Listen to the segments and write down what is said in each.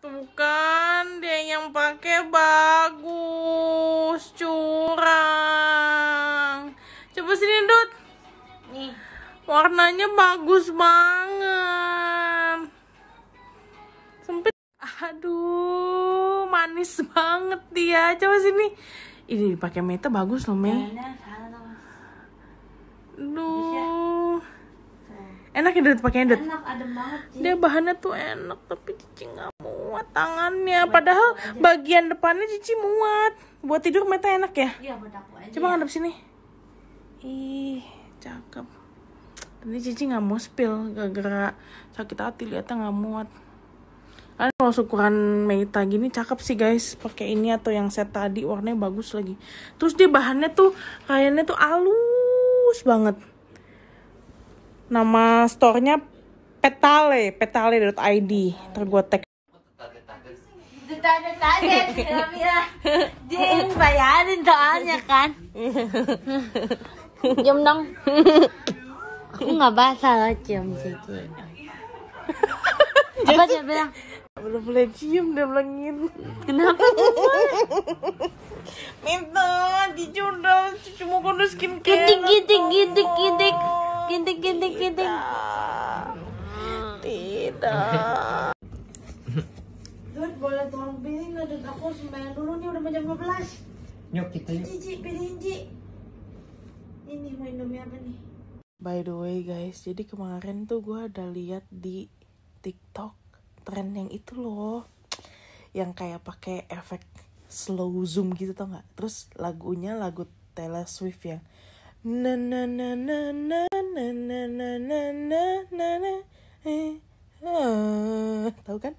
Tuh kan, dia yang pakai bagus, curang. Coba sini, Dut. Nih. Warnanya bagus banget. Sempit. Aduh, manis banget dia. Coba sini. Ini pakai meta bagus loh, Me. Duh. Enak ya Dut pakainya, Dut? Dia bahannya tuh enak, tapi Cici nggak mau muat tangannya padahal bagian depannya Cici muat buat tidur meta enak ya iya buat aku aja coba ngadep sini ih cakep tadi Cici nggak mau spill gara-gara sakit hati lihatnya nggak muat Kalian kalau ukuran Meita gini cakep sih guys pakai ini atau yang set tadi warnanya bagus lagi terus dia bahannya tuh kayaknya tuh halus banget nama store-nya petale petale.id tergotek ditanya tanya dia bilang din bayarin soalnya kan Jom dong aku nggak basah loh cium sedikit apa dia bilang belum boleh cium udah belengin gitu. kenapa minta jujur dong cuma skin care. gintik gintik gintik gintik gintik gintik gintik tidak boleh tolong pilih nggak duit aku sembahyang dulu nih udah jam 12 Yuk kita yuk Cici pilihin Ci Ini mau indomie apa nih By the way guys, jadi kemarin tuh gue ada lihat di TikTok tren yang itu loh, yang kayak pakai efek slow zoom gitu tau nggak? Terus lagunya lagu Taylor Swift yang na na na na na na na na na na na na eh, ah, tahu kan?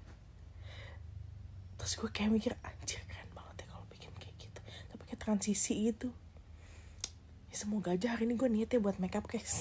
terus gue kayak mikir anjir keren banget ya kalau bikin kayak gitu tapi kayak transisi itu ya semoga aja hari ini gue niatnya buat makeup guys